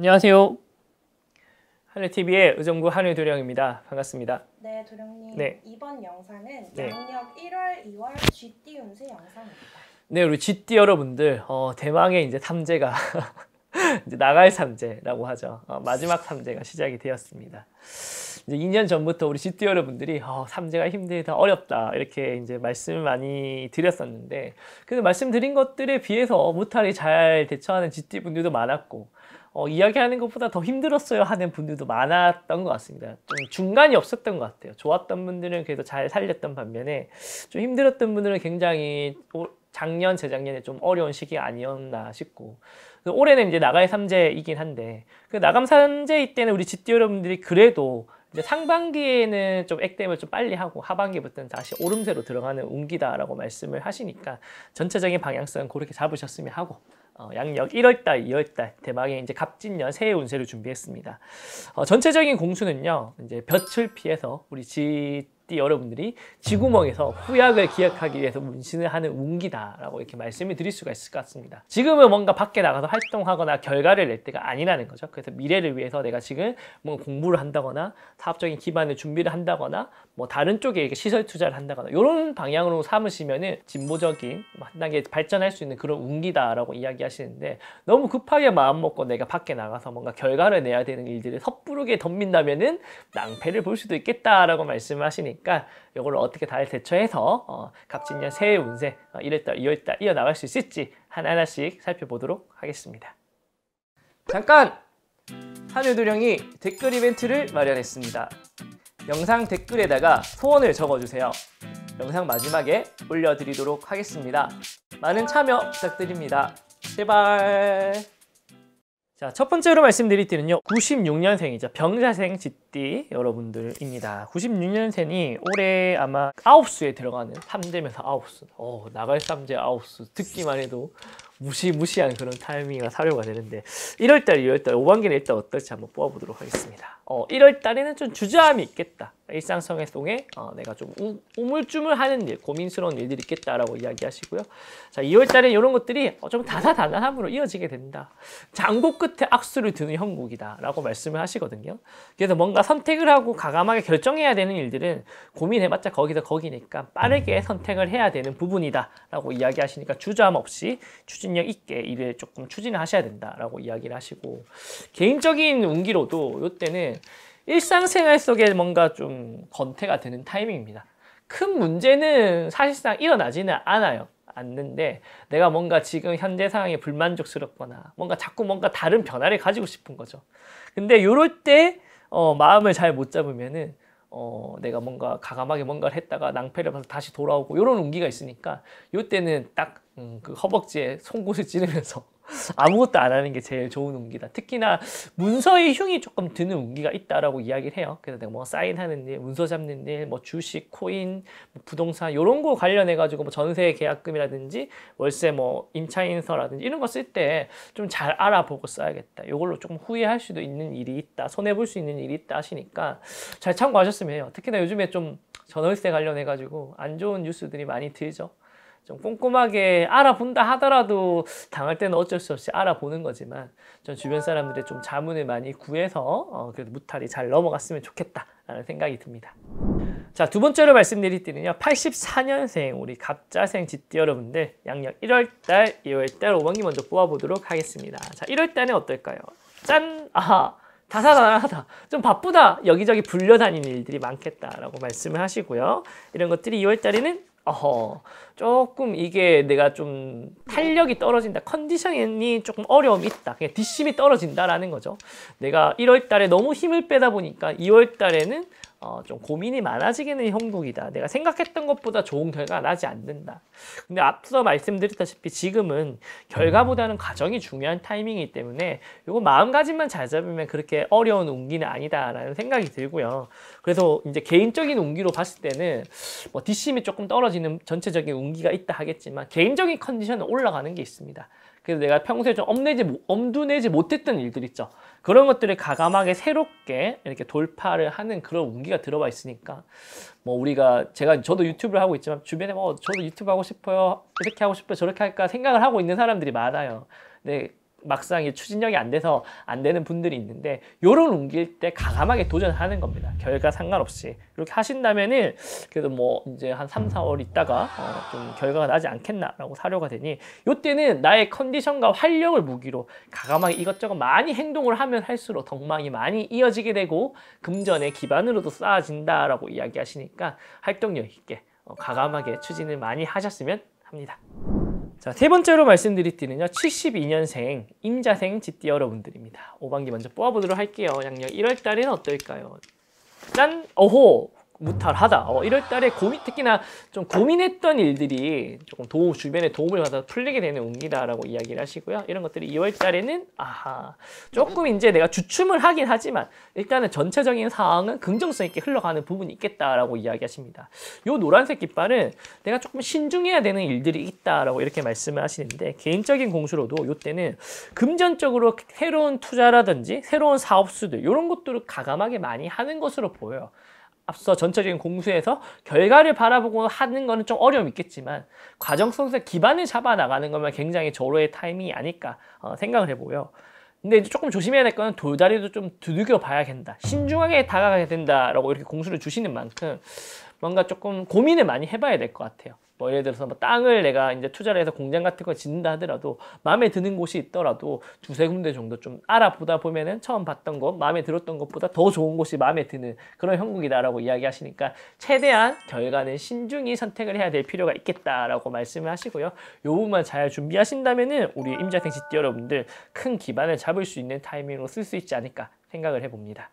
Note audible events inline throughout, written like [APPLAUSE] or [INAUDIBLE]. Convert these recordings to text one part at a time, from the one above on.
안녕하세요. 하늘TV의 의정부 한의도령입니다. 반갑습니다. 네, 도령님. 네. 이번 영상은 네. 양력 1월, 2월 쥐띠 운세 영상입니다. 네, 우리 쥐띠 여러분들 어, 대망의 이제 탐제가 [LAUGHS] 이제 나갈 삼재라고 하죠. 어, 마지막 삼재가 시작이 되었습니다. 이제 2년 전부터 우리 쥐띠 여러분들이 어, 삼재가 힘들다, 어렵다 이렇게 이제 말씀을 많이 드렸었는데 근데 말씀드린 것들에 비해서 무탈이 잘 대처하는 쥐띠 분들도 많았고 어, 이야기하는 것보다 더 힘들었어요 하는 분들도 많았던 것 같습니다. 좀 중간이 없었던 것 같아요. 좋았던 분들은 그래도 잘 살렸던 반면에 좀 힘들었던 분들은 굉장히 작년, 재작년에 좀 어려운 시기 아니었나 싶고 그 올해는 이제 나가의 삼재이긴 한데 그 나감 삼재이 때는 우리 GT 여러분들이 그래도 이제 상반기에는 좀 액땜을 좀 빨리 하고 하반기부터는 다시 오름세로 들어가는 운기다라고 말씀을 하시니까 전체적인 방향성 그렇게 잡으셨으면 하고 어, 양력 1월달, 2월달 대망의 이제 갑진년 새해 운세를 준비했습니다. 어, 전체적인 공수는요, 이제 볕을 피해서 우리 지띠 여러분들이 지구멍에서 후약을 기약하기 위해서 문신을 하는 운기다라고 이렇게 말씀을 드릴 수가 있을 것 같습니다. 지금은 뭔가 밖에 나가서 활동하거나 결과를 낼 때가 아니라는 거죠. 그래서 미래를 위해서 내가 지금 뭔가 뭐 공부를 한다거나 사업적인 기반을 준비를 한다거나 뭐 다른 쪽에 이렇게 시설 투자를 한다거나 이런 방향으로 삼으시면은 진보적인 뭐 한 단계 발전할 수 있는 그런 운기다라고 이야기하시는데 너무 급하게 마음 먹고 내가 밖에 나가서 뭔가 결과를 내야 되는 일들을 섣부르게 덤빈다면은 낭패를 볼 수도 있겠다라고 말씀하시니까. 있으니까 이걸 어떻게 잘 대처해서 어, 갑진년 새해 운세 어, 1월달, 2월달 이어나갈 수 있을지 하나하나씩 살펴보도록 하겠습니다. 잠깐! 한유도령이 댓글 이벤트를 마련했습니다. 영상 댓글에다가 소원을 적어주세요. 영상 마지막에 올려드리도록 하겠습니다. 많은 참여 부탁드립니다. 제발... 자, 첫 번째로 말씀드릴 때는요. 96년생이죠. 병자생 집띠 여러분들입니다. 96년생이 올해 아마 9수에 들어가는 3대면서 9수. 어, 나갈 3제 9수. 듣기만 해도 무시무시한 그런 타이밍이나 사료가 되는데 1월달, 2월달, 5반기는 일단 어떨지 한번 뽑아보도록 하겠습니다. 어, 1월달에는 좀 주저함이 있겠다. 일상 성의속에 어, 내가 좀 우, 우물쭈물하는 일, 고민스러운 일들이 있겠다라고 이야기하시고요. 자, 2월달에 이런 것들이 어, 좀 다사다난함으로 이어지게 된다. 장고 끝에 악수를 드는 형국이다라고 말씀을 하시거든요. 그래서 뭔가 선택을 하고 과감하게 결정해야 되는 일들은 고민해봤자 거기서 거기니까 빠르게 선택을 해야 되는 부분이다라고 이야기하시니까 주저함 없이 추진력 있게 일을 조금 추진 하셔야 된다라고 이야기를 하시고 개인적인 운기로도 이때는 일상생활 속에 뭔가 좀 건태가 되는 타이밍입니다. 큰 문제는 사실상 일어나지는 않아요. 않는데 내가 뭔가 지금 현재 상황에 불만족스럽거나 뭔가 자꾸 뭔가 다른 변화를 가지고 싶은 거죠. 근데 요럴 때 어, 마음을 잘 못 잡으면은 어, 내가 뭔가 가감하게 뭔가를 했다가 낭패를 봐서 다시 돌아오고 이런 운기가 있으니까 요때는 딱그 음, 그 허벅지에 송곳을 찌르면서 아무것도 안 하는 게 제일 좋은 운기다. 특히나 문서의 흉이 조금 드는 운기가 있다라고 이야기를 해요. 그래서 내가 뭐 사인하는 일, 문서 잡는 일, 뭐 주식, 코인, 뭐 부동산 이런 거 관련해 가지고 뭐 전세 계약금이라든지 월세 뭐 임차인서라든지 이런 거 쓸 때 좀 잘 알아보고 써야겠다. 이걸로 조금 후회할 수도 있는 일이 있다. 손해 볼 수 있는 일이 있다 하시니까 잘 참고하셨으면 해요. 특히나 요즘에 좀 전월세 관련해 가지고 안 좋은 뉴스들이 많이 들죠. 좀 꼼꼼하게 알아본다 하더라도 당할 때는 어쩔 수 없이 알아보는 거지만 전 주변 사람들의 좀 자문을 많이 구해서 어 그래도 무탈이 잘 넘어갔으면 좋겠다라는 생각이 듭니다. 자, 두 번째로 말씀드릴 때는요. 84년생 우리 갑자생 지띠 여러분들 양력 1월달, 2월달 5번기 먼저 뽑아보도록 하겠습니다. 자, 1월달에 어떨까요? 짠! 아하! 다사다나하다 좀 바쁘다 여기저기 불려다니는 일들이 많겠다라고 말씀을 하시고요 이런 것들이 2월달에는 어, 조금 이게 내가 좀 탄력이 떨어진다. 컨디션이 조금 어려움이 있다. 그냥 뒷심이 떨어진다라는 거죠. 내가 1월 달에 너무 힘을 빼다 보니까 2월 달에는 어, 좀 고민이 많아지기는 형국이다. 내가 생각했던 것보다 좋은 결과가 나지 않는다. 근데 앞서 말씀드렸다시피 지금은 결과보다는 음. 과정이 중요한 타이밍이기 때문에 이거 마음가짐만 잘 잡으면 그렇게 어려운 운기는 아니다라는 생각이 들고요. 그래서 이제 개인적인 운기로 봤을 때는 뭐 DCM이 조금 떨어지는 전체적인 운기가 있다 하겠지만 개인적인 컨디션은 올라가는 게 있습니다. 그래서 내가 평소에 좀엄 엄두 내지 못했던 일들 있죠. 그런 것들을 가감하게 새롭게 이렇게 돌파를 하는 그런 운기가 들어와 있으니까 뭐 우리가 제가 저도 유튜브를 하고 있지만 주변에 뭐 저도 유튜브 하고 싶어요 이렇게 하고 싶어요 저렇게 할까 생각을 하고 있는 사람들이 많아요 근데 막상 추진력이 안 돼서 안 되는 분들이 있는데 요런 옮길 때 가감하게 도전하는 겁니다. 결과 상관없이 이렇게 하신다면은 그래도 뭐 이제 한 3, 4월 있다가 어좀 결과가 나지 않겠나라고 사료가 되니 요때는 나의 컨디션과 활력을 무기로 가감하게 이것저것 많이 행동을 하면 할수록 덕망이 많이 이어지게 되고 금전의 기반으로도 쌓아진다라고 이야기하시니까 활동력 있게 어 가감하게 추진을 많이 하셨으면 합니다. 자, 세 번째로 말씀드릴 띠는요. 72년생 임자생 지띠 여러분들입니다. 5반기 먼저 뽑아보도록 할게요. 양력 1월달에는 어떨까요? 짠! 어호! 무탈하다 어, 이럴 달 고민, 특히나 좀 고민했던 일들이 조금 도움 주변에 도움을 받아 풀리게 되는 운기다라고 이야기를 하시고요 이런 것들이 2월 달에는 아하 조금 이제 내가 주춤을 하긴 하지만 일단은 전체적인 상황은 긍정성 있게 흘러가는 부분이 있겠다라고 이야기하십니다 요 노란색 깃발은 내가 조금 신중해야 되는 일들이 있다라고 이렇게 말씀을 하시는데 개인적인 공수로도 요때는 금전적으로 새로운 투자라든지 새로운 사업수들 이런 것들을 가감하게 많이 하는 것으로 보여요 앞서 전체적인 공수에서 결과를 바라보고 하는 거는 좀 어려움이 있겠지만 과정성에서 기반을 잡아 나가는 것만 굉장히 절호의 타이밍이 아닐까 어, 생각을 해보고요. 근데 이제 조금 조심해야 될 거는 돌다리도 좀 두들겨 봐야 된다. 신중하게 다가가야 된다라고 이렇게 공수를 주시는 만큼 뭔가 조금 고민을 많이 해봐야 될 것 같아요. 뭐 예를 들어서 뭐 땅을 내가 이제 투자를 해서 공장 같은 걸 짓는다 하더라도 마음에 드는 곳이 있더라도 두세 군데 정도 좀 알아보다 보면은 처음 봤던 것, 마음에 들었던 것보다 더 좋은 곳이 마음에 드는 그런 형국이다라고 이야기하시니까 최대한 결과는 신중히 선택을 해야 될 필요가 있겠다라고 말씀을 하시고요. 요 부분만 잘 준비하신다면은 우리 임자생 짓띠 여러분들 큰 기반을 잡을 수 있는 타이밍으로 쓸 수 있지 않을까 생각을 해봅니다.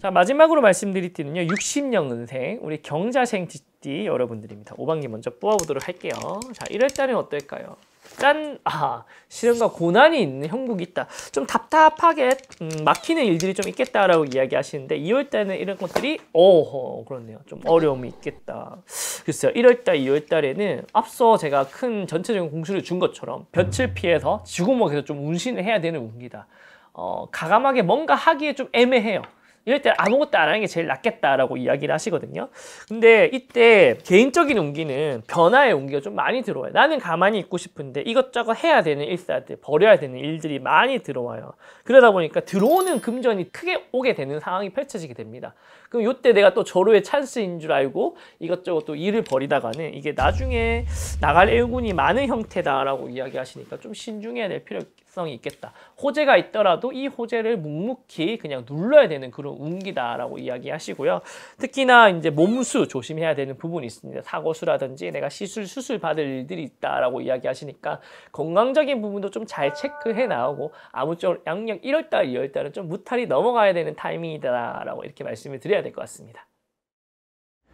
자 마지막으로 말씀드릴 띠는요 60년은생 우리 경자생 띠 여러분들입니다. 5반기 먼저 뽑아보도록 할게요. 자 1월달은 어떨까요? 짠! 아, 시련과 고난이 있는 형국이 있다. 좀 답답하게 음, 막히는 일들이 좀 있겠다라고 이야기하시는데 2월 달에는 이런 것들이 오호 그렇네요. 좀 어려움이 있겠다. 글쎄요. 1월 달, 2월 달에는 앞서 제가 큰 전체적인 공수를 준 것처럼 볕을 피해서 지구목에서 좀 운신을 해야 되는 운기다. 어, 가감하게 뭔가 하기에 좀 애매해요. 이럴 때 아무것도 안 하는 게 제일 낫겠다라고 이야기를 하시거든요. 근데 이때 개인적인 용기는 변화의 용기가 좀 많이 들어와요. 나는 가만히 있고 싶은데 이것저것 해야 되는 일사들, 버려야 되는 일들이 많이 들어와요. 그러다 보니까 들어오는 금전이 크게 오게 되는 상황이 펼쳐지게 됩니다. 그럼 이때 내가 또 절호의 찬스인 줄 알고 이것저것 또 일을 벌이다가는 이게 나중에 나갈 애군이 많은 형태다라고 이야기하시니까 좀 신중해야 될 필요 가능성이 있겠다. 호재가 있더라도 이 호재를 묵묵히 그냥 눌러야 되는 그런 운기다라고 이야기하시고요. 특히나 이제 몸수 조심해야 되는 부분이 있습니다. 사고수라든지 내가 시술 수술 받을 일들이 있다라고 이야기하시니까 건강적인 부분도 좀 잘 체크해 나오고 아무쪼록 양력 1월달, 2월달은 좀무탈히 넘어가야 되는 타이밍이다라고 이렇게 말씀을 드려야 될 것 같습니다.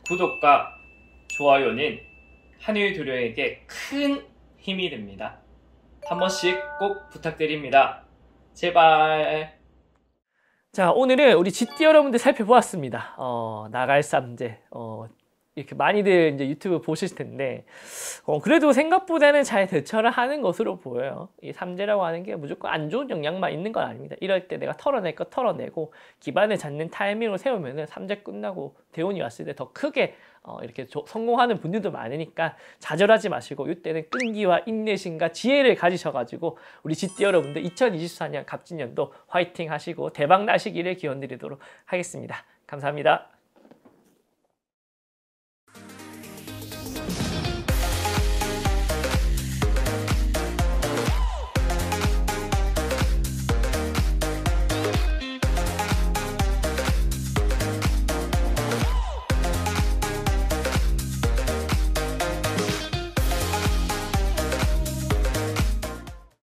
구독과 좋아요는 한일 두려에게 큰 힘이 됩니다. 한 번씩 꼭 부탁드립니다. 제발. 자, 오늘은 우리 GT 여러분들 살펴보았습니다. 어, 나갈 삼재, 어, 이렇게 많이들 이제 유튜브 보실 텐데 어, 그래도 생각보다는 잘 대처를 하는 것으로 보여요. 이 삼재라고 하는 게 무조건 안 좋은 영향만 있는 건 아닙니다. 이럴 때 내가 털어낼 거 털어내고 기반을 잡는 타이밍으로 세우면은 삼재 끝나고 대운이 왔을 때 더 크게 어, 이렇게 조, 성공하는 분들도 많으니까 좌절하지 마시고 이때는 끈기와 인내심과 지혜를 가지셔가지고 우리 지띠 여러분들 2024년 갑진년도 화이팅 하시고 대박 나시기를 기원드리도록 하겠습니다. 감사합니다.